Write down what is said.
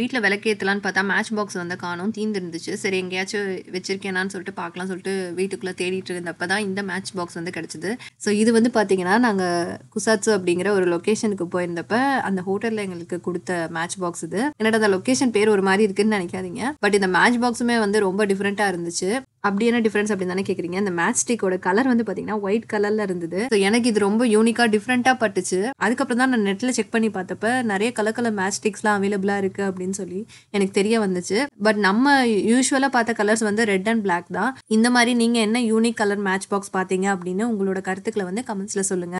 வீட்டில் விளக்கேற்றலான்னு பார்த்தா match box வந்து காணும் தீந்துருந்துச்சு சரி எங்கேயாச்சும் வச்சிருக்கேனான்னு சொல்லிட்டு பார்க்கலாம் சொல்லிட்டு வீட்டுக்குள்ளே தேடிட்டு இருந்தப்போ தான் இந்த மேட்ச் பாக்ஸ் வந்து கிடச்சிது ஸோ இது வந்து பார்த்தீங்கன்னா நாங்கள் குசாத்ஸு அப்படிங்கிற ஒரு லொக்கேஷனுக்கு போயிருந்தப்ப அந்த ஹோட்டலில் எங்களுக்கு கொடுத்த மேட்ச் பாக்ஸ் இது என்னோட அந்த லொக்கேஷன் பேர் ஒரு மாதிரி இருக்குன்னு நினைக்காதீங்க பட் இந்த மேட்ச் பாக்ஸுமே வந்து ரொம்ப டிஃப்ரெண்ட்டாக இருந்துச்சு அப்படி என்ன டிஃப்ரென்ஸ் அப்படின்னு தானே கேட்குறீங்க இந்த மேட்ச் ஸ்டிக்கோட கலர் வந்து பார்த்தீங்கன்னா ஒயிட் கலரில் இருந்தது ஸோ எனக்கு இது ரொம்ப யூனிக்காக டிஃப்ரெண்ட்டாக பட்டுச்சு அதுக்கப்புறம் தான் நான் நெட்டில் செக் பண்ணி பார்த்தப்ப நிறைய கலர் கலர் மேட்ச் ஸ்டிக்ஸ்லாம் அவைலபிளாக இருக்குது அப்படின்னு சொல்லி எனக்கு தெரிய வந்துச்சு பட் நம்ம யூஸ்வலாக பார்த்த கலர்ஸ் வந்து ரெட் அண்ட் பிளாக் தான் இந்த மாதிரி நீங்கள் என்ன யூனிக் கலர் மேட்ச் பாக்ஸ் பார்த்தீங்க அப்படின்னு உங்களோட கருத்துக்களை வந்து கமெண்ட்ஸில் சொல்லுங்கள்